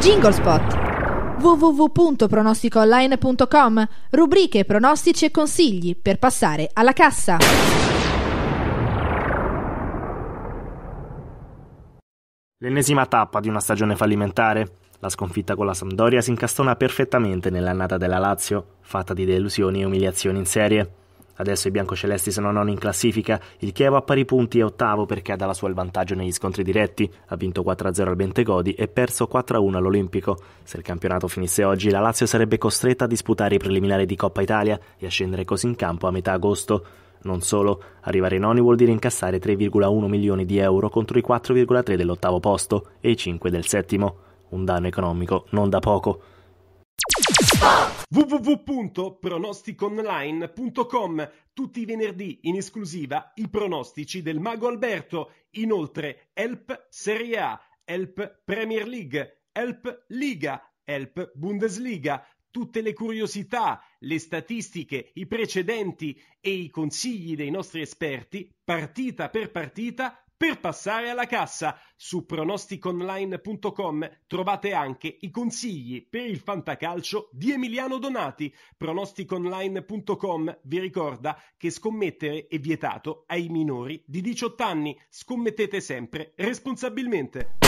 Jinglespot www.pronosticoonline.com Rubriche, pronostici e consigli per passare alla cassa. L'ennesima tappa di una stagione fallimentare. La sconfitta con la Sampdoria si incastona perfettamente nell'annata della Lazio, fatta di delusioni e umiliazioni in serie. Adesso i biancocelesti sono noni in classifica, il Chievo a pari punti è ottavo perché ha dalla sua il vantaggio negli scontri diretti, ha vinto 4-0 al Bentegodi e perso 4-1 all'Olimpico. Se il campionato finisse oggi, la Lazio sarebbe costretta a disputare i preliminari di Coppa Italia e a scendere così in campo a metà agosto. Non solo, arrivare noni vuol dire incassare 3,1 milioni di euro contro i 4,3 dell'ottavo posto e i 5 del settimo. Un danno economico non da poco www.pronosticonline.com tutti i venerdì in esclusiva i pronostici del Mago Alberto, inoltre Help Serie A, Help Premier League, Help Liga, Help Bundesliga, tutte le curiosità, le statistiche, i precedenti e i consigli dei nostri esperti partita per partita per passare alla cassa. Su pronosticonline.com trovate anche i consigli per il fantacalcio di Emiliano Donati. Pronosticonline.com vi ricorda che scommettere è vietato ai minori di 18 anni. Scommettete sempre responsabilmente.